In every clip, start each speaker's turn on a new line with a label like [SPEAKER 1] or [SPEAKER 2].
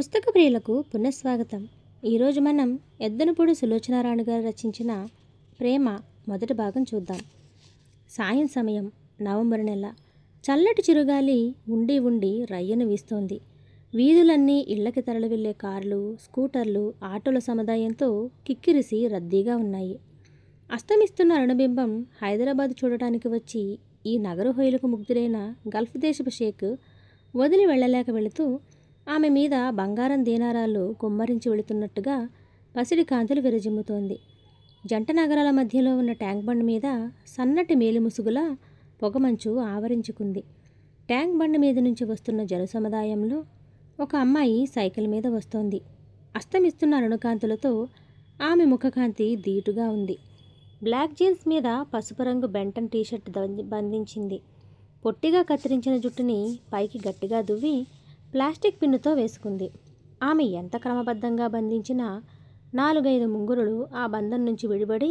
[SPEAKER 1] పుస్తక ప్రియులకు పునఃస్వాగతం ఈరోజు మనం ఎద్దనపూడి సులోచనారాణి గారు రచించిన ప్రేమ మొదటి భాగం చూద్దాం సాయం సమయం నవంబర్ నెల చల్లటి చిరుగాలి ఉండి ఉండి రయ్యను వీస్తోంది వీధులన్నీ ఇళ్లకి తరలి వెళ్లే కార్లు స్కూటర్లు ఆటోల సముదాయంతో కిక్కిరిసి రద్దీగా ఉన్నాయి అస్తమిస్తున్న అరుణబింబం హైదరాబాద్ చూడటానికి వచ్చి ఈ నగరు హొయలకు ముగ్ధులైన గల్ఫ్ దేశపు షేక్ వదిలి వెళ్ళలేక వెళుతూ ఆమె మీద బంగారం దీనారాలు కుమ్మరించి వెళుతున్నట్టుగా పసిడి కాంతులు విరజిమ్ముతోంది జంట నగరాల మధ్యలో ఉన్న ట్యాంక్ బండ్ మీద సన్నటి మేలిముసుగులా పొగమంచు ఆవరించుకుంది ట్యాంక్ బండ్ మీద నుంచి వస్తున్న సముదాయంలో ఒక అమ్మాయి సైకిల్ మీద వస్తోంది అస్తమిస్తున్న రణుకాంతులతో ఆమె ముఖకాంతి ధీటుగా ఉంది బ్లాక్ జీన్స్ మీద పసుపు రంగు బెంటన్ టీషర్ట్ బంధించింది పొట్టిగా కత్తిరించిన జుట్టుని పైకి గట్టిగా దువ్వి ప్లాస్టిక్ పిన్నుతో వేసుకుంది ఆమె ఎంత క్రమబద్ధంగా బంధించినా నాలుగైదు ముంగురులు ఆ బంధం నుంచి విడిపడి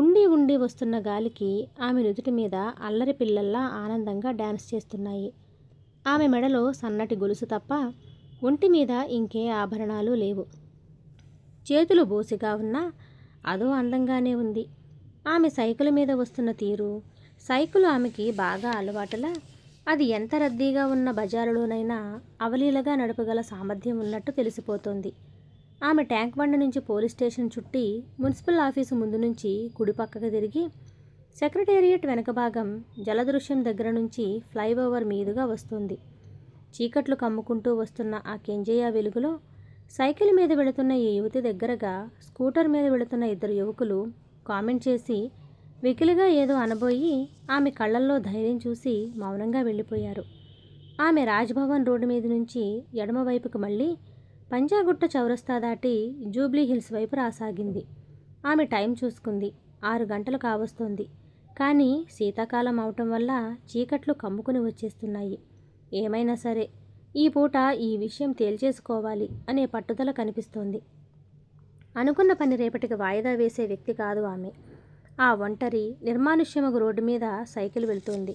[SPEAKER 1] ఉండి ఉండి వస్తున్న గాలికి ఆమె నుదుటి మీద అల్లరి పిల్లల్లా ఆనందంగా డ్యాన్స్ చేస్తున్నాయి ఆమె మెడలో సన్నటి గొలుసు తప్ప ఒంటి మీద ఇంకే ఆభరణాలు లేవు చేతులు బోసిగా ఉన్నా అదో అందంగానే ఉంది ఆమె సైకిల్ మీద వస్తున్న తీరు సైకిల్ ఆమెకి బాగా అలవాటులా అది ఎంత రద్దీగా ఉన్న బజారులోనైనా అవలీలగా నడపగల సామర్థ్యం ఉన్నట్టు తెలిసిపోతోంది ఆమె ట్యాంక్ బండ నుంచి పోలీస్ స్టేషన్ చుట్టి మున్సిపల్ ఆఫీసు ముందు నుంచి కుడిపక్కకు తిరిగి సెక్రటేరియట్ వెనక భాగం జలదృశ్యం దగ్గర నుంచి ఫ్లైఓవర్ మీదుగా వస్తుంది చీకట్లు కమ్ముకుంటూ వస్తున్న ఆ కెంజయ్య వెలుగులో సైకిల్ మీద వెళుతున్న ఈ యువతి దగ్గరగా స్కూటర్ మీద వెళుతున్న ఇద్దరు యువకులు కామెంట్ చేసి వెకిలిగా ఏదో అనబోయి ఆమె కళ్ళల్లో ధైర్యం చూసి మౌనంగా వెళ్ళిపోయారు ఆమె రాజ్భవన్ రోడ్డు మీద నుంచి ఎడమవైపుకు మళ్ళీ పంజాగుట్ట చౌరస్తా దాటి జూబ్లీ హిల్స్ వైపు రాసాగింది ఆమె టైం చూసుకుంది ఆరు గంటలు కావస్తోంది కానీ శీతాకాలం అవటం వల్ల చీకట్లు కమ్ముకుని వచ్చేస్తున్నాయి ఏమైనా సరే ఈ పూట ఈ విషయం తేల్చేసుకోవాలి అనే పట్టుదల కనిపిస్తోంది అనుకున్న పని రేపటికి వాయిదా వేసే వ్యక్తి కాదు ఆమె ఆ ఒంటరి నిర్మానుష్యమగు రోడ్డు మీద సైకిల్ వెళుతుంది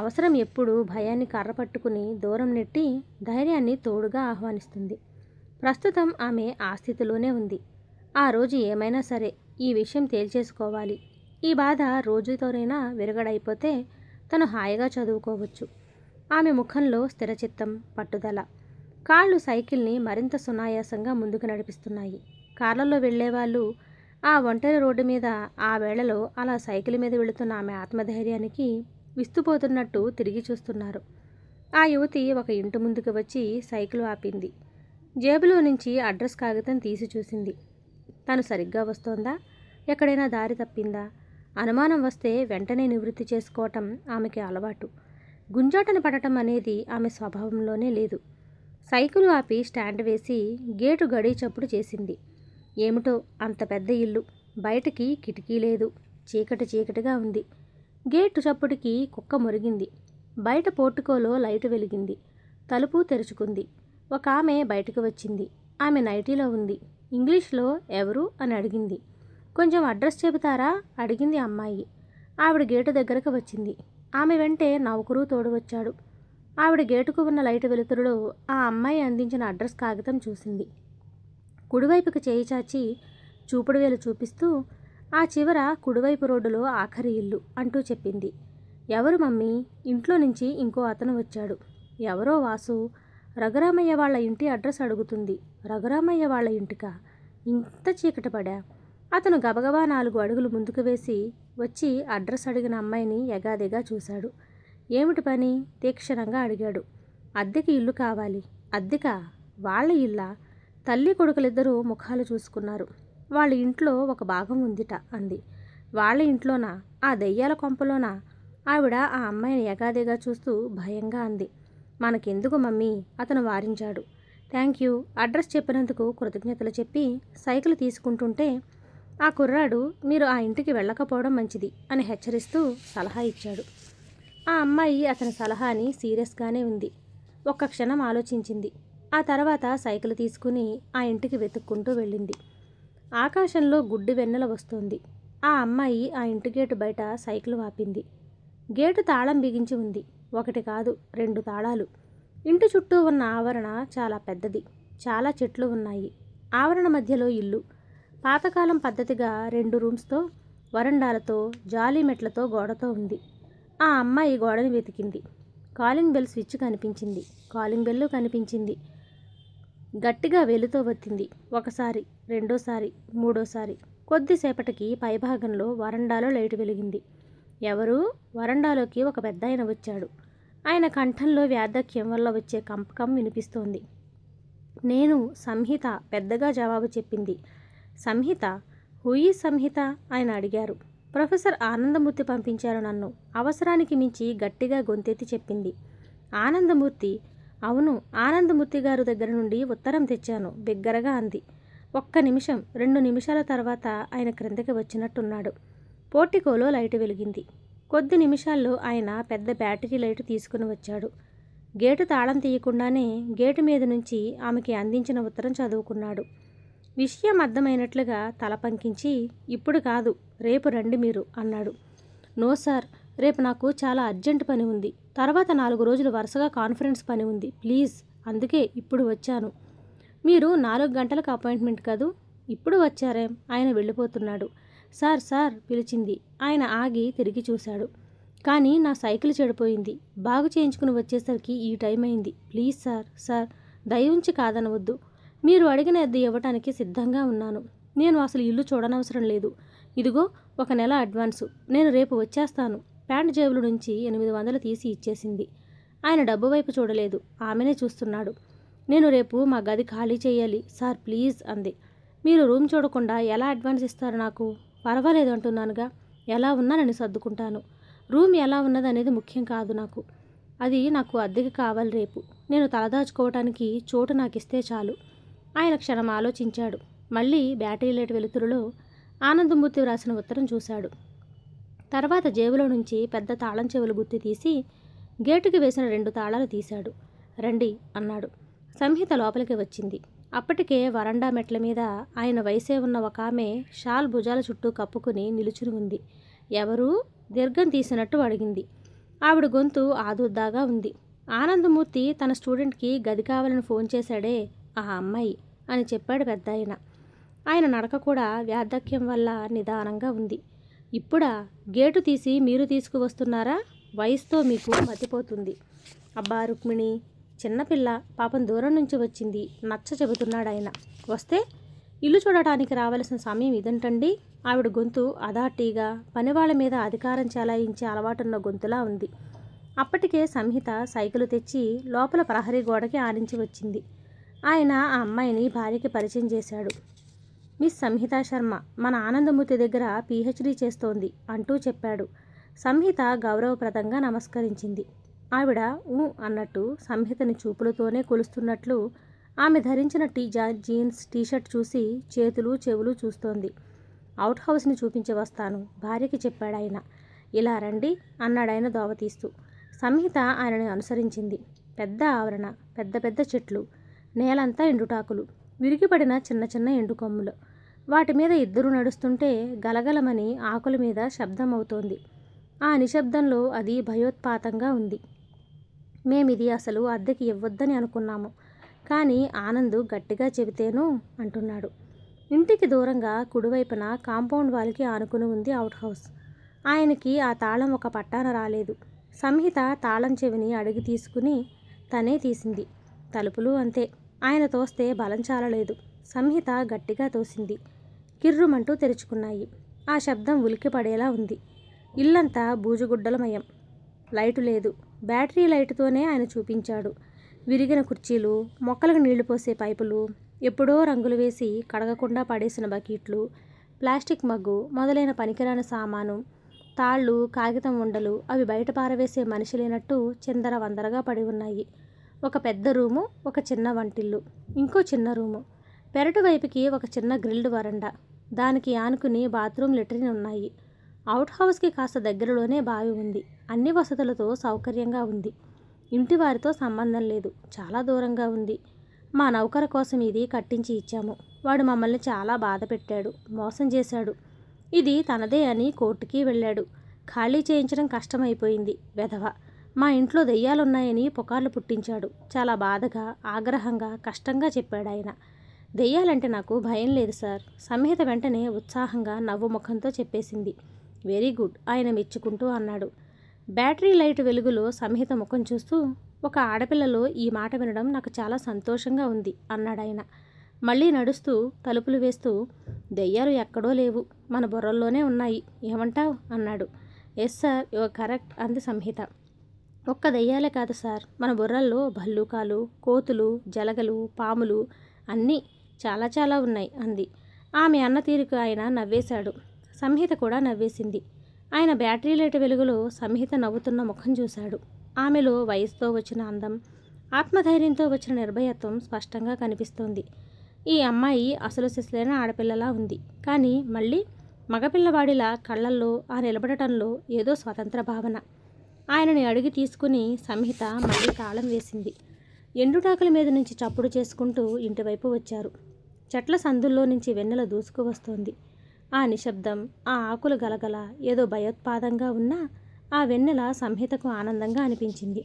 [SPEAKER 1] అవసరం ఎప్పుడు భయాన్ని కర్ర పట్టుకుని దూరం నెట్టి ధైర్యాన్ని తోడుగా ఆహ్వానిస్తుంది ప్రస్తుతం ఆమె ఆ స్థితిలోనే ఉంది ఆ రోజు ఏమైనా సరే ఈ విషయం తేల్చేసుకోవాలి ఈ బాధ రోజుతోనైనా విరగడైపోతే తను హాయిగా చదువుకోవచ్చు ఆమె ముఖంలో స్థిరచిత్తం పట్టుదల కాళ్ళు సైకిల్ని మరింత సునాయాసంగా ముందుకు నడిపిస్తున్నాయి కార్లలో వెళ్ళేవాళ్ళు ఆ ఒంటరి రోడ్డు మీద ఆ వేళలో అలా సైకిల్ మీద వెళుతున్న ఆమె ఆత్మధైర్యానికి విస్తుపోతున్నట్టు తిరిగి చూస్తున్నారు ఆ యువతి ఒక ఇంటి ముందుకు వచ్చి సైకిల్ ఆపింది జేబులో నుంచి అడ్రస్ కాగితం తీసి చూసింది తను సరిగ్గా వస్తోందా ఎక్కడైనా దారి తప్పిందా అనుమానం వస్తే వెంటనే నివృత్తి చేసుకోవటం ఆమెకి అలవాటు గుంజాటన పడటం అనేది ఆమె స్వభావంలోనే లేదు సైకిల్ ఆపి స్టాండ్ వేసి గేటు గడి చప్పుడు చేసింది ఏమిటో అంత పెద్ద ఇల్లు బయటకి కిటికీ లేదు చీకటి చీకటిగా ఉంది గేటు చప్పుడికి కుక్క మురిగింది బయట పోర్టుకోలో లైటు వెలిగింది తలుపు తెరుచుకుంది ఒక ఆమె బయటకు వచ్చింది ఆమె నైటీలో ఉంది ఇంగ్లీష్లో ఎవరు అని అడిగింది కొంచెం అడ్రస్ చెబుతారా అడిగింది అమ్మాయి ఆవిడ గేటు దగ్గరకు వచ్చింది ఆమె వెంటే నౌకరు తోడు వచ్చాడు ఆవిడ గేటుకు ఉన్న లైటు వెలుతురులో ఆ అమ్మాయి అందించిన అడ్రస్ కాగితం చూసింది కుడివైపుకి చేయి చాచి చూపుడు వేలు చూపిస్తూ ఆ చివర కుడివైపు రోడ్డులో ఆఖరి ఇల్లు అంటూ చెప్పింది ఎవరు మమ్మీ ఇంట్లో నుంచి ఇంకో అతను వచ్చాడు ఎవరో వాసు రఘురామయ్య వాళ్ళ ఇంటి అడ్రస్ అడుగుతుంది రఘురామయ్య వాళ్ళ ఇంటికా ఇంత చీకటి పడా అతను గబగబా నాలుగు అడుగులు ముందుకు వేసి వచ్చి అడ్రస్ అడిగిన అమ్మాయిని ఎగాదిగా చూశాడు ఏమిటి పని తీక్షణంగా అడిగాడు అద్దెకి ఇల్లు కావాలి అద్దెక వాళ్ళ ఇల్లా తల్లి కొడుకులిద్దరూ ముఖాలు చూసుకున్నారు వాళ్ళ ఇంట్లో ఒక భాగం ఉందిట అంది వాళ్ళ ఇంట్లోనా ఆ దెయ్యాల కొంపలోనా ఆవిడ ఆ అమ్మాయిని ఎగాదిగా చూస్తూ భయంగా అంది మనకెందుకు మమ్మీ అతను వారించాడు థ్యాంక్ యూ అడ్రస్ చెప్పినందుకు కృతజ్ఞతలు చెప్పి సైకిల్ తీసుకుంటుంటే ఆ కుర్రాడు మీరు ఆ ఇంటికి వెళ్ళకపోవడం మంచిది అని హెచ్చరిస్తూ సలహా ఇచ్చాడు ఆ అమ్మాయి అతని సలహాని సీరియస్గానే ఉంది ఒక్క క్షణం ఆలోచించింది ఆ తర్వాత సైకిల్ తీసుకుని ఆ ఇంటికి వెతుక్కుంటూ వెళ్ళింది ఆకాశంలో గుడ్డు వెన్నెల వస్తోంది ఆ అమ్మాయి ఆ ఇంటి గేటు బయట సైకిల్ వాపింది గేటు తాళం బిగించి ఉంది ఒకటి కాదు రెండు తాళాలు ఇంటి చుట్టూ ఉన్న ఆవరణ చాలా పెద్దది చాలా చెట్లు ఉన్నాయి ఆవరణ మధ్యలో ఇల్లు పాతకాలం పద్ధతిగా రెండు రూమ్స్తో వరండాలతో జాలీ మెట్లతో గోడతో ఉంది ఆ అమ్మాయి గోడని వెతికింది కాలింగ్ బెల్ స్విచ్ కనిపించింది కాలింగ్ బెల్లు కనిపించింది గట్టిగా వేలుతో వత్తింది ఒకసారి రెండోసారి మూడోసారి కొద్దిసేపటికి పైభాగంలో వరండాలో లైటు వెలిగింది ఎవరు వరండాలోకి ఒక పెద్ద ఆయన వచ్చాడు ఆయన కంఠంలో వ్యాధక్యం వల్ల వచ్చే కంపకం వినిపిస్తోంది నేను సంహిత పెద్దగా జవాబు చెప్పింది సంహిత హుయి సంహిత ఆయన అడిగారు ప్రొఫెసర్ ఆనందమూర్తి పంపించారు నన్ను అవసరానికి మించి గట్టిగా గొంతెత్తి చెప్పింది ఆనందమూర్తి అవును ఆనందమూర్తి గారు దగ్గర నుండి ఉత్తరం తెచ్చాను బిగ్గరగా అంది ఒక్క నిమిషం రెండు నిమిషాల తర్వాత ఆయన క్రిందకి వచ్చినట్టున్నాడు పోర్టికోలో లైటు వెలిగింది కొద్ది నిమిషాల్లో ఆయన పెద్ద బ్యాటరీ లైటు తీసుకుని వచ్చాడు గేటు తాళం తీయకుండానే గేటు మీద నుంచి ఆమెకి అందించిన ఉత్తరం చదువుకున్నాడు విషయం అర్థమైనట్లుగా తల పంకించి ఇప్పుడు కాదు రేపు రండి మీరు అన్నాడు నో సార్ రేపు నాకు చాలా అర్జెంట్ పని ఉంది తర్వాత నాలుగు రోజులు వరుసగా కాన్ఫరెన్స్ పని ఉంది ప్లీజ్ అందుకే ఇప్పుడు వచ్చాను మీరు నాలుగు గంటలకు అపాయింట్మెంట్ కాదు ఇప్పుడు వచ్చారేం ఆయన వెళ్ళిపోతున్నాడు సార్ సార్ పిలిచింది ఆయన ఆగి తిరిగి చూశాడు కానీ నా సైకిల్ చెడిపోయింది బాగు చేయించుకుని వచ్చేసరికి ఈ టైం అయింది ప్లీజ్ సార్ సార్ దయవుంచి కాదనవద్దు మీరు అడిగిన అది ఇవ్వటానికి సిద్ధంగా ఉన్నాను నేను అసలు ఇల్లు చూడనవసరం లేదు ఇదిగో ఒక నెల అడ్వాన్సు నేను రేపు వచ్చేస్తాను ప్యాంట్ జేబుల నుంచి ఎనిమిది వందలు తీసి ఇచ్చేసింది ఆయన డబ్బు వైపు చూడలేదు ఆమెనే చూస్తున్నాడు నేను రేపు మా గది ఖాళీ చేయాలి సార్ ప్లీజ్ అంది మీరు రూమ్ చూడకుండా ఎలా అడ్వాన్స్ ఇస్తారు నాకు పర్వాలేదు అంటున్నానుగా ఎలా ఉన్నా నేను సర్దుకుంటాను రూమ్ ఎలా ఉన్నదనేది ముఖ్యం కాదు నాకు అది నాకు అద్దెకి కావాలి రేపు నేను తలదాచుకోవటానికి చోటు నాకు ఇస్తే చాలు ఆయన క్షణం ఆలోచించాడు మళ్ళీ బ్యాటరీ లైట్ వెలుతురులో ఆనందమూర్తి వ్రాసిన ఉత్తరం చూశాడు తర్వాత జేబులో నుంచి పెద్ద తాళం చెవులు గుత్తి తీసి గేటుకి వేసిన రెండు తాళాలు తీశాడు రండి అన్నాడు సంహిత లోపలికి వచ్చింది అప్పటికే వరండా మెట్ల మీద ఆయన వయసే ఉన్న ఒక ఆమె షాల్ భుజాల చుట్టూ కప్పుకుని నిలుచుని ఉంది ఎవరూ దీర్ఘం తీసినట్టు అడిగింది ఆవిడ గొంతు ఆదుర్దాగా ఉంది ఆనందమూర్తి తన స్టూడెంట్కి గది కావాలని ఫోన్ చేశాడే ఆ అమ్మాయి అని చెప్పాడు పెద్ద ఆయన నడక కూడా వ్యాధక్యం వల్ల నిదానంగా ఉంది ఇప్పుడా గేటు తీసి మీరు తీసుకువస్తున్నారా వయసుతో మీకు మతిపోతుంది అబ్బా రుక్మిణి చిన్నపిల్ల పాపం దూరం నుంచి వచ్చింది నచ్చ చెబుతున్నాడు ఆయన వస్తే ఇల్లు చూడటానికి రావలసిన సమయం ఇదంటండి ఆవిడ గొంతు అదాటీగా పనివాళ్ళ మీద అధికారం చెలాయించే అలవాటున్న గొంతులా ఉంది అప్పటికే సంహిత సైకిలు తెచ్చి లోపల ప్రహరీ గోడకి ఆనించి వచ్చింది ఆయన ఆ అమ్మాయిని భార్యకి పరిచయం చేశాడు మిస్ సంహిత శర్మ మన ఆనందమూర్తి దగ్గర పీహెచ్డీ చేస్తోంది అంటూ చెప్పాడు సంహిత గౌరవప్రదంగా నమస్కరించింది ఆవిడ ఊ అన్నట్టు సంహితని చూపులతోనే కొలుస్తున్నట్లు ఆమె ధరించిన టీ జా జీన్స్ టీషర్ట్ చూసి చేతులు చెవులు చూస్తోంది అవుట్ హౌస్ని చూపించి వస్తాను భార్యకి చెప్పాడు ఆయన ఇలా రండి అన్నాడాయన దోవ తీస్తూ సంహిత ఆయనని అనుసరించింది పెద్ద ఆవరణ పెద్ద పెద్ద చెట్లు నేలంతా ఎండుటాకులు విరిగిపడిన చిన్న చిన్న ఎండుకొమ్ములు వాటి మీద ఇద్దరు నడుస్తుంటే గలగలమని ఆకుల మీద శబ్దం అవుతోంది ఆ నిశ్శబ్దంలో అది భయోత్పాతంగా ఉంది మేమిది అసలు అద్దెకి ఇవ్వద్దని అనుకున్నాము కానీ ఆనందు గట్టిగా చెబితేను అంటున్నాడు ఇంటికి దూరంగా కుడివైపున కాంపౌండ్ వాళ్ళకి ఆనుకుని ఉంది అవుట్ హౌస్ ఆయనకి ఆ తాళం ఒక పట్టాన రాలేదు సంహిత తాళం చెవిని అడిగి తీసుకుని తనే తీసింది తలుపులు అంతే ఆయన తోస్తే బలం చాలలేదు సంహిత గట్టిగా తోసింది కిర్రుమంటూ తెరుచుకున్నాయి ఆ శబ్దం ఉలికి పడేలా ఉంది ఇల్లంతా బూజుగుడ్డలమయం లైటు లేదు బ్యాటరీ లైటుతోనే ఆయన చూపించాడు విరిగిన కుర్చీలు మొక్కలకు నీళ్లు పోసే పైపులు ఎప్పుడో రంగులు వేసి కడగకుండా పడేసిన బకెట్లు ప్లాస్టిక్ మగ్గు మొదలైన పనికిరాని సామాను తాళ్ళు కాగితం ఉండలు అవి బయట పారవేసే మనిషి లేనట్టు చిందర వందరగా పడి ఉన్నాయి ఒక పెద్ద రూము ఒక చిన్న వంటిల్లు ఇంకో చిన్న రూము పెరటి వైపుకి ఒక చిన్న గ్రిల్డ్ వరండా దానికి ఆనుకుని బాత్రూమ్ లెటరిన్ ఉన్నాయి అవుట్ హౌస్కి కాస్త దగ్గరలోనే బావి ఉంది అన్ని వసతులతో సౌకర్యంగా ఉంది ఇంటి వారితో సంబంధం లేదు చాలా దూరంగా ఉంది మా నౌకర కోసం ఇది కట్టించి ఇచ్చాము వాడు మమ్మల్ని చాలా బాధ పెట్టాడు మోసం చేశాడు ఇది తనదే అని కోర్టుకి వెళ్ళాడు ఖాళీ చేయించడం కష్టమైపోయింది వెధవ మా ఇంట్లో దెయ్యాలున్నాయని పుకార్లు పుట్టించాడు చాలా బాధగా ఆగ్రహంగా కష్టంగా చెప్పాడు ఆయన దెయ్యాలంటే నాకు భయం లేదు సార్ సంహిత వెంటనే ఉత్సాహంగా నవ్వు ముఖంతో చెప్పేసింది వెరీ గుడ్ ఆయన మెచ్చుకుంటూ అన్నాడు బ్యాటరీ లైట్ వెలుగులో సంహిత ముఖం చూస్తూ ఒక ఆడపిల్లలో ఈ మాట వినడం నాకు చాలా సంతోషంగా ఉంది అన్నాడాయన మళ్ళీ నడుస్తూ తలుపులు వేస్తూ దెయ్యాలు ఎక్కడో లేవు మన బుర్రల్లోనే ఉన్నాయి ఏమంటావు అన్నాడు ఎస్ సార్ యువర్ కరెక్ట్ అంది సంహిత ఒక్క దెయ్యాలే కాదు సార్ మన బుర్రల్లో భల్లూకాలు కోతులు జలగలు పాములు అన్నీ చాలా చాలా ఉన్నాయి అంది ఆమె అన్న తీరుకు ఆయన నవ్వేశాడు సంహిత కూడా నవ్వేసింది ఆయన బ్యాటరీ లైట్ వెలుగులో సంహిత నవ్వుతున్న ముఖం చూశాడు ఆమెలో వయసుతో వచ్చిన అందం ఆత్మధైర్యంతో వచ్చిన నిర్భయత్వం స్పష్టంగా కనిపిస్తోంది ఈ అమ్మాయి అసలు శిశులైన ఆడపిల్లలా ఉంది కానీ మళ్ళీ మగపిల్లవాడిలా కళ్ళల్లో ఆ నిలబడటంలో ఏదో స్వతంత్ర భావన ఆయనని అడిగి తీసుకుని సంహిత మళ్ళీ తాళం వేసింది ఎండుటాకుల మీద నుంచి చప్పుడు చేసుకుంటూ ఇంటివైపు వచ్చారు చెట్ల సందుల్లో నుంచి వెన్నెల దూసుకు వస్తోంది ఆ నిశ్శబ్దం ఆ ఆకులు గలగల ఏదో భయోత్పాదంగా ఉన్నా ఆ వెన్నెల సంహితకు ఆనందంగా అనిపించింది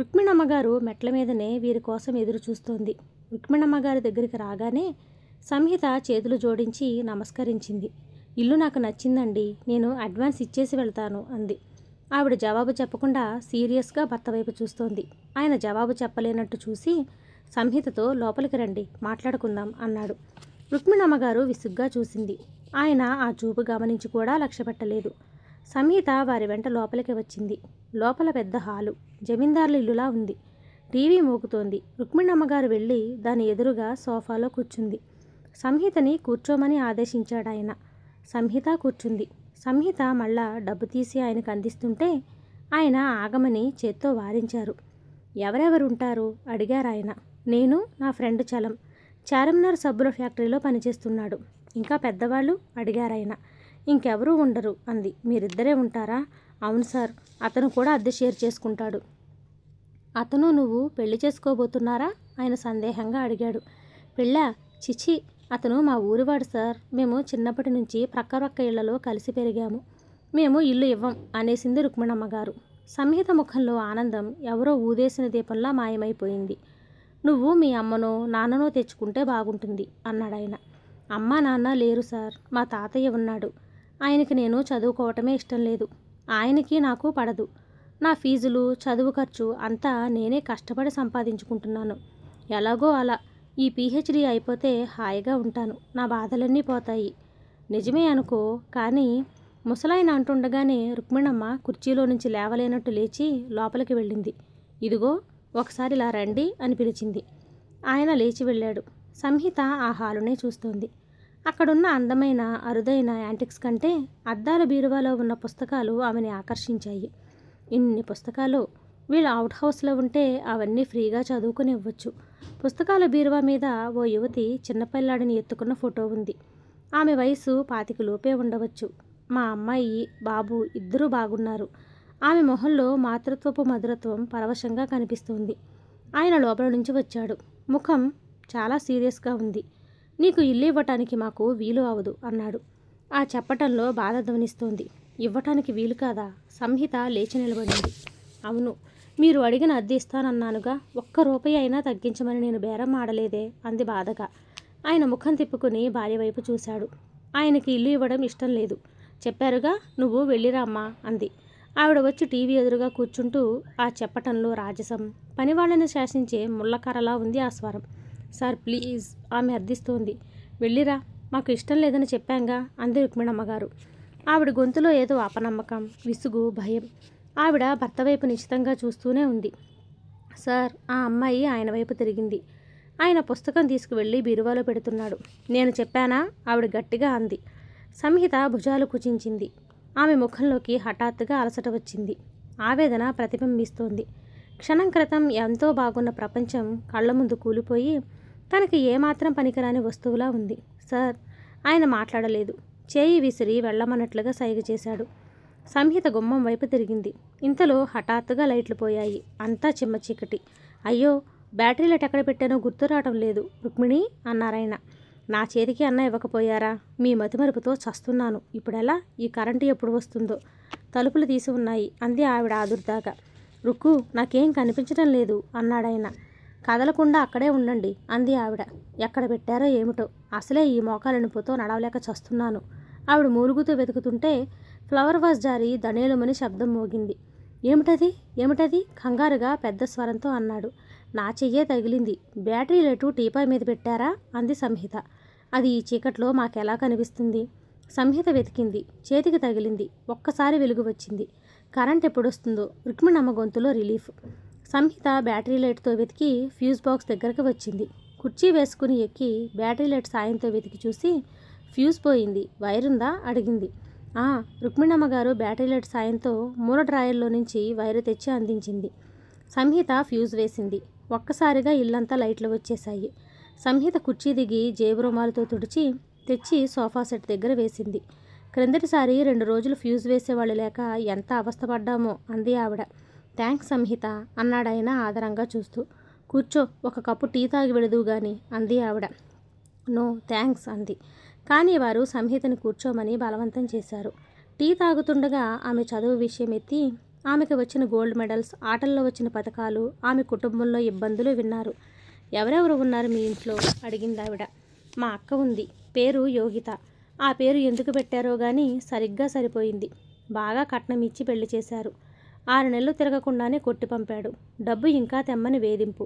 [SPEAKER 1] రుక్మిణమ్మగారు మెట్ల మీదనే వీరి కోసం ఎదురు చూస్తోంది రుక్మిణమ్మగారి దగ్గరికి రాగానే సంహిత చేతులు జోడించి నమస్కరించింది ఇల్లు నాకు నచ్చిందండి నేను అడ్వాన్స్ ఇచ్చేసి వెళ్తాను అంది ఆవిడ జవాబు చెప్పకుండా సీరియస్గా భర్త వైపు చూస్తోంది ఆయన జవాబు చెప్పలేనట్టు చూసి సంహితతో లోపలికి రండి మాట్లాడుకుందాం అన్నాడు రుక్మిణమ్మగారు విసుగ్గా చూసింది ఆయన ఆ చూపు గమనించి కూడా లక్ష్యపెట్టలేదు సంహిత వారి వెంట లోపలికి వచ్చింది లోపల పెద్ద హాలు జమీందారుల ఇల్లులా ఉంది టీవీ మోగుతోంది రుక్మిణమ్మగారు వెళ్ళి దాని ఎదురుగా సోఫాలో కూర్చుంది సంహితని కూర్చోమని ఆదేశించాడాయన సంహిత కూర్చుంది సంహిత మళ్ళా డబ్బు తీసి ఆయనకు అందిస్తుంటే ఆయన ఆగమని చేత్తో వారించారు ఎవరెవరుంటారు అడిగారు ఆయన నేను నా ఫ్రెండ్ చలం చార్మినార్ సబ్బుల ఫ్యాక్టరీలో పనిచేస్తున్నాడు ఇంకా పెద్దవాళ్ళు అడిగారాయన ఇంకెవరూ ఉండరు అంది మీరిద్దరే ఉంటారా అవును సార్ అతను కూడా అద్దె షేర్ చేసుకుంటాడు అతను నువ్వు పెళ్లి చేసుకోబోతున్నారా ఆయన సందేహంగా అడిగాడు పిల్ల చిచి అతను మా ఊరివాడు సార్ మేము చిన్నప్పటి నుంచి ప్రక్క ప్రక్క ఇళ్లలో కలిసి పెరిగాము మేము ఇల్లు ఇవ్వం అనేసింది రుక్మిణమ్మ గారు సంహిత ముఖంలో ఆనందం ఎవరో ఊదేసిన దీపంలా మాయమైపోయింది నువ్వు మీ అమ్మనో నాన్ననో తెచ్చుకుంటే బాగుంటుంది అన్నాడాయన అమ్మ నాన్న లేరు సార్ మా తాతయ్య ఉన్నాడు ఆయనకి నేను చదువుకోవటమే ఇష్టం లేదు ఆయనకి నాకు పడదు నా ఫీజులు చదువు ఖర్చు అంతా నేనే కష్టపడి సంపాదించుకుంటున్నాను ఎలాగో అలా ఈ పీహెచ్డీ అయిపోతే హాయిగా ఉంటాను నా బాధలన్నీ పోతాయి నిజమే అనుకో కానీ ముసలాయన అంటుండగానే రుక్మిణమ్మ కుర్చీలో నుంచి లేవలేనట్టు లేచి లోపలికి వెళ్ళింది ఇదిగో ఒకసారి ఇలా రండి అని పిలిచింది ఆయన లేచి వెళ్ళాడు సంహిత ఆ హాలునే చూస్తోంది అక్కడున్న అందమైన అరుదైన యాంటిక్స్ కంటే అద్దాల బీరువాలో ఉన్న పుస్తకాలు ఆమెని ఆకర్షించాయి ఇన్ని పుస్తకాలు వీళ్ళు అవుట్ హౌస్లో ఉంటే అవన్నీ ఫ్రీగా చదువుకుని ఇవ్వచ్చు పుస్తకాల బీరువా మీద ఓ యువతి చిన్నపిల్లాడిని ఎత్తుకున్న ఫోటో ఉంది ఆమె వయసు పాతికి లోపే ఉండవచ్చు మా అమ్మాయి బాబు ఇద్దరూ బాగున్నారు ఆమె మొహంలో మాతృత్వపు మధురత్వం పరవశంగా కనిపిస్తుంది ఆయన లోపల నుంచి వచ్చాడు ముఖం చాలా సీరియస్గా ఉంది నీకు ఇల్లు ఇవ్వటానికి మాకు వీలు అవదు అన్నాడు ఆ చెప్పటంలో బాధ ధ్వనిస్తోంది ఇవ్వటానికి వీలు కాదా సంహిత లేచి నిలబడింది అవును మీరు అడిగిన అద్దె ఇస్తానన్నానుగా ఒక్క రూపాయి అయినా తగ్గించమని నేను బేరం ఆడలేదే అంది బాధగా ఆయన ముఖం తిప్పుకుని భార్య వైపు చూశాడు ఆయనకి ఇల్లు ఇవ్వడం ఇష్టం లేదు చెప్పారుగా నువ్వు వెళ్ళిరామ్మా అంది ఆవిడ వచ్చి టీవీ ఎదురుగా కూర్చుంటూ ఆ చెప్పటంలో రాజసం పనివాళ్ళని శాసించే ముళ్ళకరలా ఉంది ఆ స్వరం సార్ ప్లీజ్ ఆమె అర్థిస్తోంది వెళ్ళిరా మాకు ఇష్టం లేదని చెప్పాంగా అంది రుక్మిణమ్మగారు ఆవిడ గొంతులో ఏదో అపనమ్మకం విసుగు భయం ఆవిడ భర్త వైపు నిశ్చితంగా చూస్తూనే ఉంది సార్ ఆ అమ్మాయి ఆయన వైపు తిరిగింది ఆయన పుస్తకం తీసుకువెళ్ళి బీరువాలో పెడుతున్నాడు నేను చెప్పానా ఆవిడ గట్టిగా అంది సంహిత భుజాలు కుచించింది ఆమె ముఖంలోకి హఠాత్తుగా అలసట వచ్చింది ఆవేదన ప్రతిబింబిస్తోంది క్షణం క్రితం ఎంతో బాగున్న ప్రపంచం కళ్ళ ముందు కూలిపోయి తనకి ఏమాత్రం పనికిరాని వస్తువులా ఉంది సార్ ఆయన మాట్లాడలేదు చేయి విసిరి వెళ్ళమన్నట్లుగా సైగ చేశాడు సంహిత గుమ్మం వైపు తిరిగింది ఇంతలో హఠాత్తుగా లైట్లు పోయాయి అంతా చిమ్మ చీకటి అయ్యో బ్యాటరీ లైట్ ఎక్కడ పెట్టానో గుర్తు రావడం లేదు రుక్మిణి అన్నారాయన నా చేతికి అన్న ఇవ్వకపోయారా మీ మతిమరుపుతో చస్తున్నాను ఇప్పుడెలా ఈ కరెంటు ఎప్పుడు వస్తుందో తలుపులు తీసి ఉన్నాయి అంది ఆవిడ ఆదుర్దాగా రుక్కు నాకేం కనిపించడం లేదు అన్నాడాయన కదలకుండా అక్కడే ఉండండి అంది ఆవిడ ఎక్కడ పెట్టారో ఏమిటో అసలే ఈ పోతో నడవలేక చస్తున్నాను ఆవిడ మూలుగుతూ వెతుకుతుంటే ఫ్లవర్ వాజ్ జారి దనేలుమని శబ్దం మోగింది ఏమిటది ఏమిటది కంగారుగా పెద్ద స్వరంతో అన్నాడు నా చెయ్యే తగిలింది బ్యాటరీ లైటు టీపాయ్ మీద పెట్టారా అంది సంహిత అది ఈ చీకట్లో మాకెలా కనిపిస్తుంది సంహిత వెతికింది చేతికి తగిలింది ఒక్కసారి వెలుగు వచ్చింది కరెంట్ ఎప్పుడొస్తుందో రుక్మిణమ్మ గొంతులో రిలీఫ్ సంహిత బ్యాటరీ లైట్తో వెతికి ఫ్యూజ్ బాక్స్ దగ్గరకు వచ్చింది కుర్చీ వేసుకుని ఎక్కి బ్యాటరీ లైట్ సాయంతో వెతికి చూసి ఫ్యూజ్ పోయింది వైరుందా అడిగింది రుక్మిణమ్మ గారు బ్యాటరీ లైట్ సాయంతో మూల డ్రాయర్లో నుంచి వైరు తెచ్చి అందించింది సంహిత ఫ్యూజ్ వేసింది ఒక్కసారిగా ఇల్లంతా లైట్లు వచ్చేశాయి సంహిత కుర్చీ దిగి జేబు రుమాలతో తుడిచి తెచ్చి సోఫా సెట్ దగ్గర వేసింది క్రిందటిసారి రెండు రోజులు ఫ్యూజ్ వేసేవాళ్ళు లేక ఎంత అవస్థపడ్డామో అంది ఆవిడ థ్యాంక్స్ సంహిత అన్నాడాయన ఆదరంగా చూస్తూ కూర్చో ఒక కప్పు టీ తాగి వెళదు గాని అంది ఆవిడ నో థ్యాంక్స్ అంది కానీ వారు సంహితను కూర్చోమని బలవంతం చేశారు టీ తాగుతుండగా ఆమె చదువు విషయం ఎత్తి ఆమెకు వచ్చిన గోల్డ్ మెడల్స్ ఆటల్లో వచ్చిన పథకాలు ఆమె కుటుంబంలో ఇబ్బందులు విన్నారు ఎవరెవరు ఉన్నారు మీ ఇంట్లో అడిగింది ఆవిడ మా అక్క ఉంది పేరు యోగిత ఆ పేరు ఎందుకు పెట్టారో కానీ సరిగ్గా సరిపోయింది బాగా కట్నం ఇచ్చి పెళ్లి చేశారు ఆరు నెలలు తిరగకుండానే కొట్టి పంపాడు డబ్బు ఇంకా తెమ్మని వేధింపు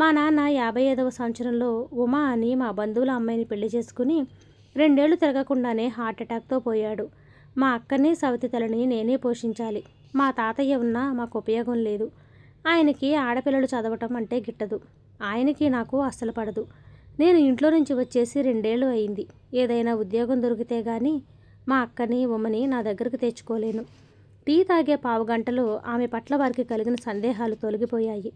[SPEAKER 1] మా నాన్న యాభై ఐదవ సంవత్సరంలో ఉమా అని మా బంధువుల అమ్మాయిని పెళ్లి చేసుకుని రెండేళ్లు తిరగకుండానే హార్ట్అటాక్తో పోయాడు మా అక్కనే సవతి తలని నేనే పోషించాలి మా తాతయ్య ఉన్నా మాకు ఉపయోగం లేదు ఆయనకి ఆడపిల్లలు చదవటం అంటే గిట్టదు ఆయనకి నాకు అస్సలు పడదు నేను ఇంట్లో నుంచి వచ్చేసి రెండేళ్ళు అయింది ఏదైనా ఉద్యోగం దొరికితే కానీ మా అక్కని ఉమ్మని నా దగ్గరకు తెచ్చుకోలేను టీ తాగే పావు గంటలు ఆమె పట్ల వారికి కలిగిన సందేహాలు తొలగిపోయాయి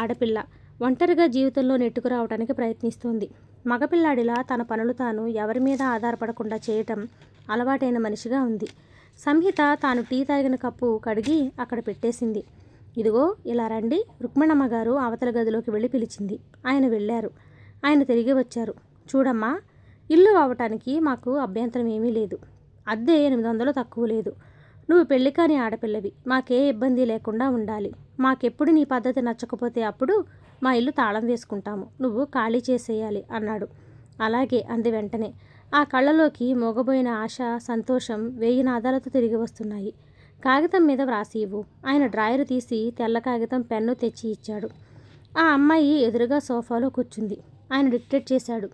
[SPEAKER 1] ఆడపిల్ల ఒంటరిగా జీవితంలో నెట్టుకురావడానికి ప్రయత్నిస్తోంది మగపిల్లాడిలా తన పనులు తాను ఎవరి మీద ఆధారపడకుండా చేయటం అలవాటైన మనిషిగా ఉంది సంహిత తాను టీ తాగిన కప్పు కడిగి అక్కడ పెట్టేసింది ఇదిగో ఇలా రండి రుక్మణమ్మ గారు అవతల గదిలోకి వెళ్ళి పిలిచింది ఆయన వెళ్ళారు ఆయన తిరిగి వచ్చారు చూడమ్మా ఇల్లు అవటానికి మాకు అభ్యంతరం ఏమీ లేదు అద్దె ఎనిమిది వందలు తక్కువ లేదు నువ్వు పెళ్లి కాని ఆడపిల్లవి మాకే ఇబ్బంది లేకుండా ఉండాలి మాకెప్పుడు నీ పద్ధతి నచ్చకపోతే అప్పుడు మా ఇల్లు తాళం వేసుకుంటాము నువ్వు ఖాళీ చేసేయాలి అన్నాడు అలాగే అంది వెంటనే ఆ కళ్ళలోకి మోగబోయిన ఆశ సంతోషం వేయి నాదాలతో తిరిగి వస్తున్నాయి కాగితం మీద వ్రాసి ఇవ్వు ఆయన డ్రాయర్ తీసి తెల్ల కాగితం పెన్ను తెచ్చి ఇచ్చాడు ఆ అమ్మాయి ఎదురుగా సోఫాలో కూర్చుంది ఆయన డిక్టేట్ చేశాడు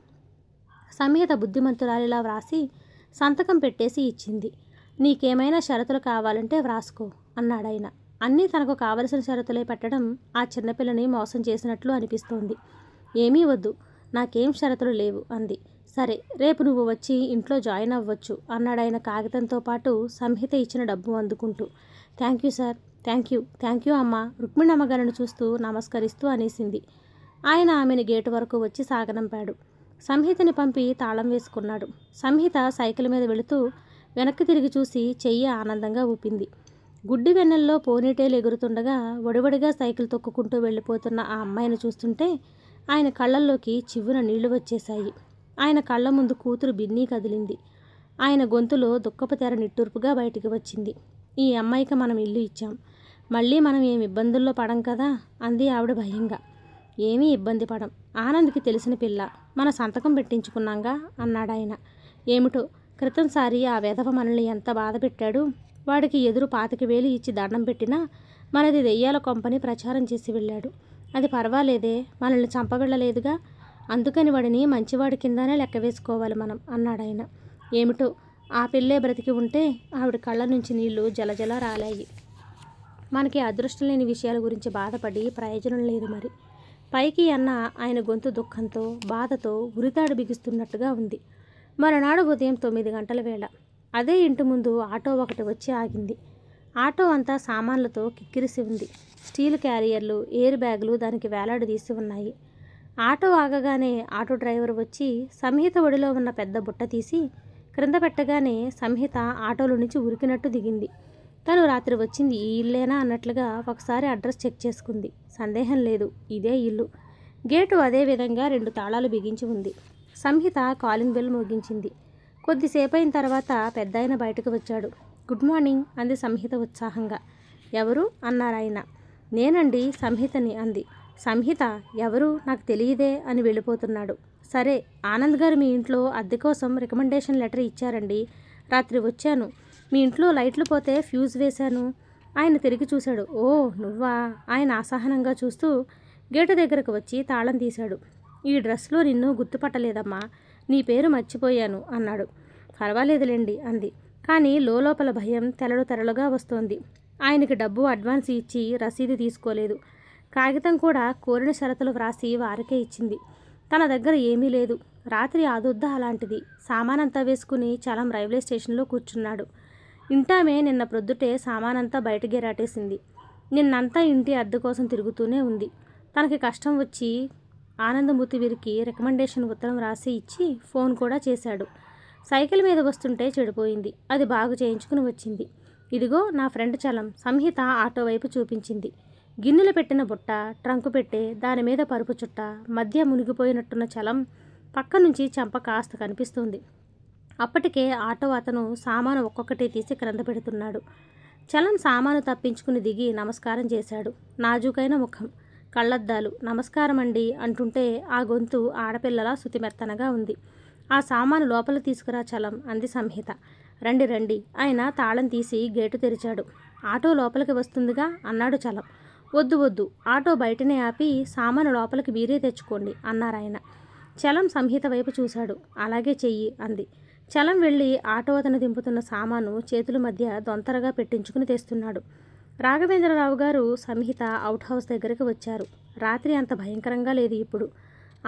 [SPEAKER 1] సమేత బుద్ధిమంతురాలిలా వ్రాసి సంతకం పెట్టేసి ఇచ్చింది నీకేమైనా షరతులు కావాలంటే వ్రాసుకో అన్నాడాయన అన్నీ తనకు కావలసిన షరతులే పెట్టడం ఆ చిన్నపిల్లని మోసం చేసినట్లు అనిపిస్తోంది ఏమీ వద్దు నాకేం షరతులు లేవు అంది సరే రేపు నువ్వు వచ్చి ఇంట్లో జాయిన్ అవ్వచ్చు అన్నాడాయన కాగితంతో పాటు సంహిత ఇచ్చిన డబ్బు అందుకుంటూ thank you sir thank you thank you అమ్మ రుక్మిణి అమ్మగారిని చూస్తూ నమస్కరిస్తూ అనేసింది ఆయన ఆమెను గేటు వరకు వచ్చి సాగనంపాడు సంహితని పంపి తాళం వేసుకున్నాడు సంహిత సైకిల్ మీద వెళుతూ వెనక్కి తిరిగి చూసి చెయ్యి ఆనందంగా ఊపింది గుడ్డి వెన్నెల్లో పోనీటేలు ఎగురుతుండగా ఒడివడిగా సైకిల్ తొక్కుకుంటూ వెళ్ళిపోతున్న ఆ అమ్మాయిని చూస్తుంటే ఆయన కళ్ళల్లోకి చివున నీళ్లు వచ్చేశాయి ఆయన కళ్ళ ముందు కూతురు బిన్నీ కదిలింది ఆయన గొంతులో దుఃఖపు తెర నిట్టూర్పుగా బయటికి వచ్చింది ఈ అమ్మాయికి మనం ఇల్లు ఇచ్చాం మళ్ళీ మనం ఏమి ఇబ్బందుల్లో పడం కదా అంది ఆవిడ భయంగా ఏమీ ఇబ్బంది పడం ఆనంద్కి తెలిసిన పిల్ల మన సంతకం పెట్టించుకున్నాంగా అన్నాడాయన ఏమిటో క్రితంసారి ఆ విధవ మనల్ని ఎంత బాధ పెట్టాడు వాడికి ఎదురు పాతికి వేలు ఇచ్చి దండం పెట్టినా మనది దెయ్యాల కొంపని ప్రచారం చేసి వెళ్ళాడు అది పర్వాలేదే మనల్ని చంపవెళ్ళలేదుగా అందుకని వాడిని మంచివాడి కిందనే లెక్క వేసుకోవాలి మనం అన్నాడాయన ఏమిటో ఆ పిల్లే బ్రతికి ఉంటే ఆవిడ కళ్ళ నుంచి నీళ్లు జలజల రాలాయి మనకి అదృష్టం లేని విషయాల గురించి బాధపడి ప్రయోజనం లేదు మరి పైకి అన్న ఆయన గొంతు దుఃఖంతో బాధతో ఉరితాడు బిగుస్తున్నట్టుగా ఉంది మరునాడు ఉదయం తొమ్మిది గంటల వేళ అదే ఇంటి ముందు ఆటో ఒకటి వచ్చి ఆగింది ఆటో అంతా సామాన్లతో కిక్కిరిసి ఉంది స్టీల్ క్యారియర్లు ఎయిర్ బ్యాగులు దానికి వేలాడదీసి ఉన్నాయి ఆటో ఆగగానే ఆటో డ్రైవర్ వచ్చి సంహిత ఒడిలో ఉన్న పెద్ద బుట్ట తీసి క్రింద పెట్టగానే సంహిత ఆటోలో నుంచి ఉరికినట్టు దిగింది తను రాత్రి వచ్చింది ఈ ఇల్లేనా అన్నట్లుగా ఒకసారి అడ్రస్ చెక్ చేసుకుంది సందేహం లేదు ఇదే ఇల్లు గేటు అదే విధంగా రెండు తాళాలు బిగించి ఉంది సంహిత కాలింగ్ బెల్ మోగించింది కొద్దిసేపు అయిన తర్వాత పెద్ద ఆయన బయటకు వచ్చాడు గుడ్ మార్నింగ్ అంది సంహిత ఉత్సాహంగా ఎవరు అన్నారాయన నేనండి సంహితని అంది సంహిత ఎవరు నాకు తెలియదే అని వెళ్ళిపోతున్నాడు సరే ఆనంద్ గారు మీ ఇంట్లో అద్దె కోసం రికమెండేషన్ లెటర్ ఇచ్చారండి రాత్రి వచ్చాను మీ ఇంట్లో లైట్లు పోతే ఫ్యూజ్ వేశాను ఆయన తిరిగి చూశాడు ఓ నువ్వా ఆయన అసహనంగా చూస్తూ గేటు దగ్గరకు వచ్చి తాళం తీశాడు ఈ డ్రెస్లో నిన్ను గుర్తుపట్టలేదమ్మా నీ పేరు మర్చిపోయాను అన్నాడు పర్వాలేదులేండి అంది కానీ లోపల భయం తెరలు తెరలుగా వస్తోంది ఆయనకి డబ్బు అడ్వాన్స్ ఇచ్చి రసీదు తీసుకోలేదు కాగితం కూడా కోరిన షరతులు వ్రాసి వారికే ఇచ్చింది తన దగ్గర ఏమీ లేదు రాత్రి ఆదుద్ద అలాంటిది సామానంతా వేసుకుని చలం రైల్వే స్టేషన్లో కూర్చున్నాడు ఇంటామే నిన్న ప్రొద్దుటే సామానంతా బయట రాటేసింది నిన్నంతా ఇంటి అద్దె కోసం తిరుగుతూనే ఉంది తనకి కష్టం వచ్చి ఆనందమూర్తి వీరికి రికమెండేషన్ ఉత్తరం రాసి ఇచ్చి ఫోన్ కూడా చేశాడు సైకిల్ మీద వస్తుంటే చెడిపోయింది అది బాగు చేయించుకుని వచ్చింది ఇదిగో నా ఫ్రెండ్ చలం సంహిత ఆటో వైపు చూపించింది గిన్నెలు పెట్టిన బుట్ట ట్రంకు పెట్టే దాని మీద పరుపు చుట్ట మధ్య మునిగిపోయినట్టున్న చలం పక్క నుంచి చెంప కాస్త కనిపిస్తుంది అప్పటికే ఆటో అతను సామాను ఒక్కొక్కటి తీసి క్రింద పెడుతున్నాడు చలం సామాను తప్పించుకుని దిగి నమస్కారం చేశాడు నాజూకైన ముఖం కళ్ళద్దాలు నమస్కారం అండి అంటుంటే ఆ గొంతు ఆడపిల్లలా శుతిమెత్తనగా ఉంది ఆ సామాను లోపల తీసుకురా చలం అంది సంహిత రండి రండి ఆయన తాళం తీసి గేటు తెరిచాడు ఆటో లోపలికి వస్తుందిగా అన్నాడు చలం వద్దు వద్దు ఆటో బయటనే ఆపి సామాను లోపలికి మీరే తెచ్చుకోండి అన్నారాయన చలం సంహిత వైపు చూశాడు అలాగే చెయ్యి అంది చలం వెళ్ళి ఆటో అతను దింపుతున్న సామాను చేతుల మధ్య దొంతరగా పెట్టించుకుని తెస్తున్నాడు రాఘవేంద్రరావు గారు సంహిత అవుట్ హౌస్ దగ్గరికి వచ్చారు రాత్రి అంత భయంకరంగా లేదు ఇప్పుడు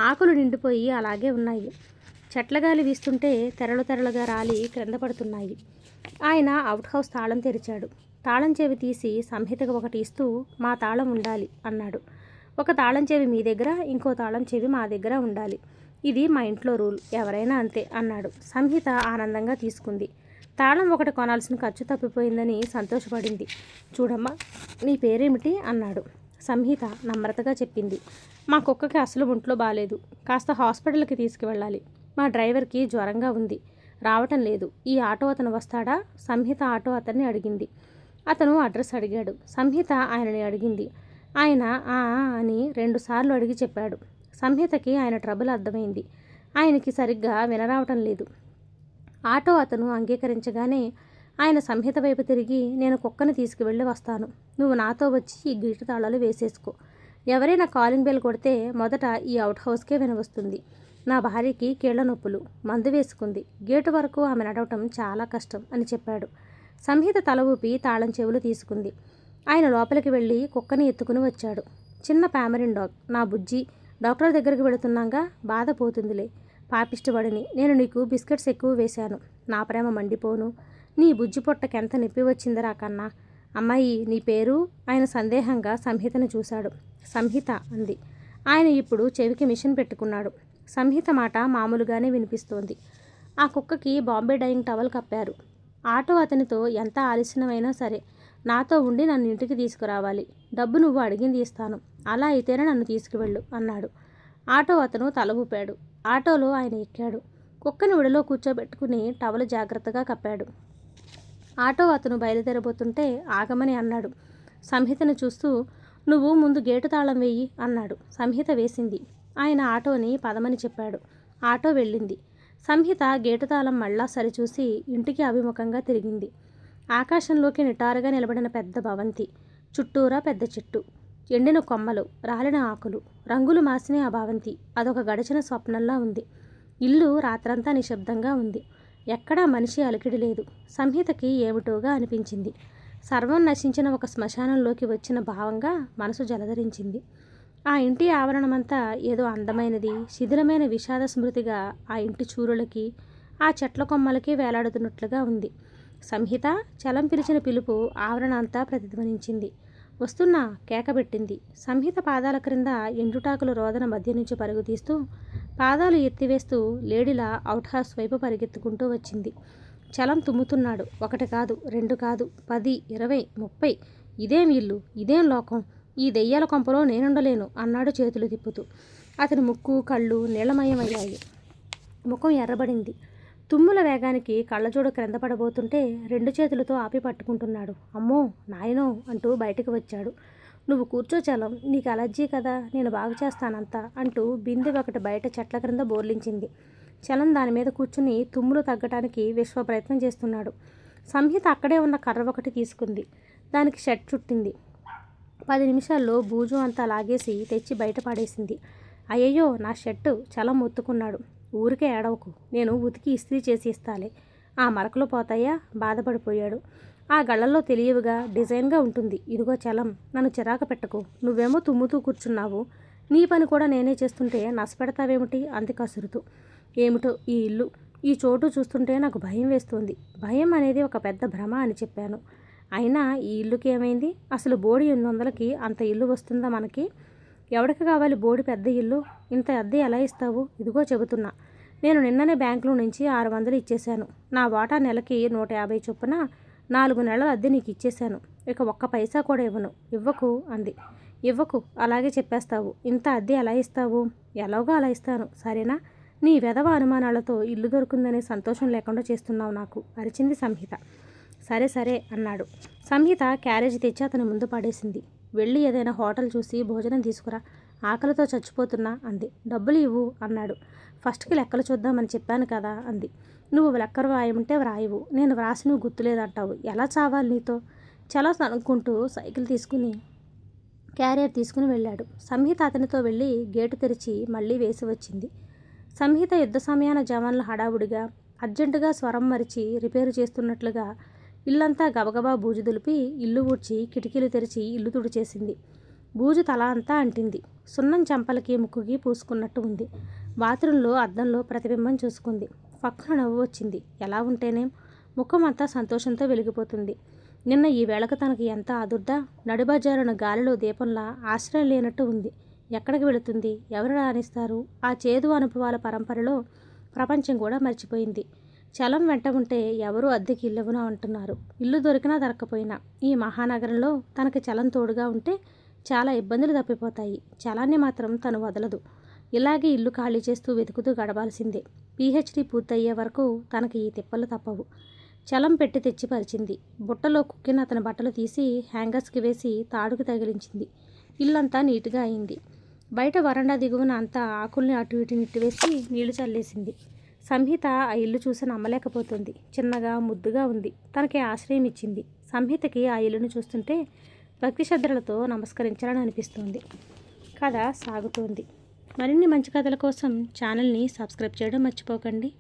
[SPEAKER 1] ఆకులు నిండిపోయి అలాగే ఉన్నాయి చెట్లగాలి వీస్తుంటే తెరలు తెరలుగా రాలి క్రింద పడుతున్నాయి ఆయన అవుట్ హౌస్ తాళం తెరిచాడు తాళం చెవి తీసి సంహితకు ఒకటి ఇస్తూ మా తాళం ఉండాలి అన్నాడు ఒక తాళం చెవి మీ దగ్గర ఇంకో తాళం చెవి మా దగ్గర ఉండాలి ఇది మా ఇంట్లో రూల్ ఎవరైనా అంతే అన్నాడు సంహిత ఆనందంగా తీసుకుంది తాళం ఒకటి కొనాల్సిన ఖర్చు తప్పిపోయిందని సంతోషపడింది చూడమ్మా నీ పేరేమిటి అన్నాడు సంహిత నమ్రతగా చెప్పింది మా కుక్కకి అసలు ఒంట్లో బాగాలేదు కాస్త హాస్పిటల్కి తీసుకువెళ్ళాలి మా డ్రైవర్కి జ్వరంగా ఉంది రావటం లేదు ఈ ఆటో అతను వస్తాడా సంహిత ఆటో అతన్ని అడిగింది అతను అడ్రస్ అడిగాడు సంహిత ఆయనని అడిగింది ఆయన ఆ అని రెండుసార్లు అడిగి చెప్పాడు సంహితకి ఆయన ట్రబుల్ అర్థమైంది ఆయనకి సరిగ్గా వినరావటం లేదు ఆటో అతను అంగీకరించగానే ఆయన సంహిత వైపు తిరిగి నేను కుక్కను తీసుకువెళ్ళి వస్తాను నువ్వు నాతో వచ్చి ఈ గీట తాళాలు వేసేసుకో ఎవరైనా కాలింగ్ బెల్ కొడితే మొదట ఈ అవుట్ హౌస్కే వినవస్తుంది నా భార్యకి కీళ్ల నొప్పులు మందు వేసుకుంది గేటు వరకు ఆమె నడవటం చాలా కష్టం అని చెప్పాడు సంహిత తల ఊపి తాళం చెవులు తీసుకుంది ఆయన లోపలికి వెళ్ళి కుక్కని ఎత్తుకుని వచ్చాడు చిన్న ప్యామరిన్ డాగ్ నా బుజ్జి డాక్టర్ దగ్గరికి వెళుతున్నాగా బాధ పోతుందిలే పాపిష్టపడిని నేను నీకు బిస్కెట్స్ ఎక్కువ వేశాను నా ప్రేమ మండిపోను నీ బుజ్జి ఎంత నొప్పి వచ్చిందిరా కన్నా అమ్మాయి నీ పేరు ఆయన సందేహంగా సంహితను చూశాడు సంహిత అంది ఆయన ఇప్పుడు చెవికి మిషన్ పెట్టుకున్నాడు సంహిత మాట మామూలుగానే వినిపిస్తోంది ఆ కుక్కకి బాంబే డైయింగ్ టవల్ కప్పారు ఆటో అతనితో ఎంత ఆలస్యమైనా సరే నాతో ఉండి నన్ను ఇంటికి తీసుకురావాలి డబ్బు నువ్వు అడిగింది ఇస్తాను అలా అయితేనే నన్ను తీసుకువెళ్ళు అన్నాడు ఆటో అతను తల ఊపాడు ఆటోలో ఆయన ఎక్కాడు కుక్కని ఒడిలో కూర్చోబెట్టుకుని టవలు జాగ్రత్తగా కప్పాడు ఆటో అతను బయలుదేరబోతుంటే ఆగమని అన్నాడు సంహితను చూస్తూ నువ్వు ముందు గేటు తాళం వేయి అన్నాడు సంహిత వేసింది ఆయన ఆటోని పదమని చెప్పాడు ఆటో వెళ్ళింది సంహిత గేటు తాళం మళ్ళా సరిచూసి ఇంటికి అభిముఖంగా తిరిగింది ఆకాశంలోకి నిటారుగా నిలబడిన పెద్ద భవంతి చుట్టూరా పెద్ద చెట్టు ఎండిన కొమ్మలు రాలిన ఆకులు రంగులు మాసిన ఆ భావంతి అదొక గడిచిన స్వప్నంలా ఉంది ఇల్లు రాత్రంతా నిశ్శబ్దంగా ఉంది ఎక్కడా మనిషి అలికిడి లేదు సంహితకి ఏమిటోగా అనిపించింది సర్వం నశించిన ఒక శ్మశానంలోకి వచ్చిన భావంగా మనసు జలధరించింది ఆ ఇంటి ఆవరణమంతా ఏదో అందమైనది శిథిలమైన విషాద స్మృతిగా ఆ ఇంటి చూరులకి ఆ చెట్ల కొమ్మలకి వేలాడుతున్నట్లుగా ఉంది సంహిత చలం పిలిచిన పిలుపు ఆవరణ అంతా ప్రతిధ్వనించింది వస్తున్నా కేకబెట్టింది సంహిత పాదాల క్రింద ఎండుటాకుల రోదన మధ్య నుంచి పరుగు తీస్తూ పాదాలు ఎత్తివేస్తూ లేడీలా అవుట్ హౌస్ వైపు పరిగెత్తుకుంటూ వచ్చింది చలం తుమ్ముతున్నాడు ఒకటి కాదు రెండు కాదు పది ఇరవై ముప్పై ఇదేం ఇల్లు ఇదేం లోకం ఈ దెయ్యాల కొంపలో నేనుండలేను అన్నాడు చేతులు తిప్పుతూ అతని ముక్కు కళ్ళు నీళ్లమయమయ్యాయి ముఖం ఎర్రబడింది తుమ్ముల వేగానికి కళ్ళజోడు క్రింద పడబోతుంటే రెండు చేతులతో ఆపి పట్టుకుంటున్నాడు అమ్మో నాయనో అంటూ బయటకు వచ్చాడు నువ్వు కూర్చోచలం నీకు అలర్జీ కదా నేను బాగు చేస్తానంతా అంటూ బిందె ఒకటి బయట చెట్ల క్రింద బోర్లించింది చలం దాని మీద కూర్చుని తుమ్ములు తగ్గటానికి విశ్వ ప్రయత్నం చేస్తున్నాడు సంహిత అక్కడే ఉన్న కర్ర ఒకటి తీసుకుంది దానికి షర్ట్ చుట్టింది పది నిమిషాల్లో బూజు అంతా లాగేసి తెచ్చి బయట పడేసింది అయ్యయ్యో నా షర్టు చలం మొత్తుకున్నాడు ఊరికే ఏడవకు నేను ఉతికి ఇస్త్రీ చేసి ఇస్తాలే ఆ మరకలు పోతాయా బాధపడిపోయాడు ఆ గళ్ళల్లో తెలియవుగా డిజైన్గా ఉంటుంది ఇదిగో చలం నన్ను చిరాకు పెట్టకు నువ్వేమో తుమ్ముతూ కూర్చున్నావు నీ పని కూడా నేనే చేస్తుంటే నసపెడతావేమిటి అంది కసురుతూ ఏమిటో ఈ ఇల్లు ఈ చోటు చూస్తుంటే నాకు భయం వేస్తుంది భయం అనేది ఒక పెద్ద భ్రమ అని చెప్పాను అయినా ఈ ఇల్లుకి ఏమైంది అసలు బోడి ఎనిమిది వందలకి అంత ఇల్లు వస్తుందా మనకి ఎవడికి కావాలి బోడి పెద్ద ఇల్లు ఇంత అద్దె ఎలా ఇస్తావు ఇదిగో చెబుతున్నా నేను నిన్ననే బ్యాంకులో నుంచి ఆరు వందలు ఇచ్చేశాను నా వాటా నెలకి నూట యాభై చొప్పున నాలుగు నెలలు అద్దె నీకు ఇచ్చేశాను ఇక ఒక్క పైసా కూడా ఇవ్వను ఇవ్వకు అంది ఇవ్వకు అలాగే చెప్పేస్తావు ఇంత అద్దె ఎలా ఇస్తావు ఎలాగో అలా ఇస్తాను సరేనా నీ వెధవ అనుమానాలతో ఇల్లు దొరికిందనే సంతోషం లేకుండా చేస్తున్నావు నాకు అరిచింది సంహిత సరే సరే అన్నాడు సంహిత క్యారేజ్ తెచ్చి అతని ముందు పడేసింది వెళ్ళి ఏదైనా హోటల్ చూసి భోజనం తీసుకురా ఆకలితో చచ్చిపోతున్నా అంది డబ్బులు ఇవ్వు అన్నాడు ఫస్ట్కి లెక్కలు చూద్దామని చెప్పాను కదా అంది నువ్వు లెక్క రాయమంటే వ్రాయవు నేను వ్రాసి నువ్వు గుర్తులేదంటావు ఎలా చావాలి నీతో చలో అనుకుంటూ సైకిల్ తీసుకుని క్యారియర్ తీసుకుని వెళ్ళాడు సంహిత అతనితో వెళ్ళి గేటు తెరిచి మళ్ళీ వేసి వచ్చింది సంహిత యుద్ధ సమయాన జవాన్ల హడావుడిగా అర్జెంటుగా స్వరం మరిచి రిపేరు చేస్తున్నట్లుగా ఇల్లంతా గబగబా బూజు దులిపి ఇల్లు ఊడ్చి కిటికీలు తెరిచి ఇల్లు తుడు చేసింది బూజు తల అంతా అంటింది సున్నం చంపలకి ముక్కుకి పూసుకున్నట్టు ఉంది బాత్రూంలో అద్దంలో ప్రతిబింబం చూసుకుంది పక్కన నవ్వు వచ్చింది ఎలా ఉంటేనేం ముఖం అంతా సంతోషంతో వెలిగిపోతుంది నిన్న ఈ వేళకు తనకి ఎంత ఆదుర్ద నడిబజారున గాలిలో దీపంలా ఆశ్రయం లేనట్టు ఉంది ఎక్కడికి వెళుతుంది ఎవరు రాణిస్తారు ఆ చేదు అనుభవాల పరంపరలో ప్రపంచం కూడా మర్చిపోయింది చలం వెంట ఉంటే ఎవరు అద్దెకి ఇల్లవునా అంటున్నారు ఇల్లు దొరికినా దొరకపోయినా ఈ మహానగరంలో తనకి చలం తోడుగా ఉంటే చాలా ఇబ్బందులు తప్పిపోతాయి చలాన్ని మాత్రం తను వదలదు ఇలాగే ఇల్లు ఖాళీ చేస్తూ వెతుకుతూ గడవాల్సిందే పీహెచ్డీ పూర్తయ్యే వరకు తనకి ఈ తిప్పలు తప్పవు చలం పెట్టి తెచ్చిపరిచింది బుట్టలో కుక్కిన అతని బట్టలు తీసి హ్యాంగర్స్కి వేసి తాడుకు తగిలించింది ఇల్లంతా నీట్గా అయింది బయట వరండా దిగువన అంతా ఆకుల్ని అటు ఇటు వేసి నీళ్లు చల్లేసింది సంహిత ఆ ఇల్లు చూసి నమ్మలేకపోతుంది చిన్నగా ముద్దుగా ఉంది తనకి ఆశ్రయం ఇచ్చింది సంహితకి ఆ ఇల్లును చూస్తుంటే భక్తి శ్రద్ధలతో నమస్కరించాలని అనిపిస్తుంది కథ సాగుతోంది మరిన్ని మంచి కథల కోసం ఛానల్ని సబ్స్క్రైబ్ చేయడం మర్చిపోకండి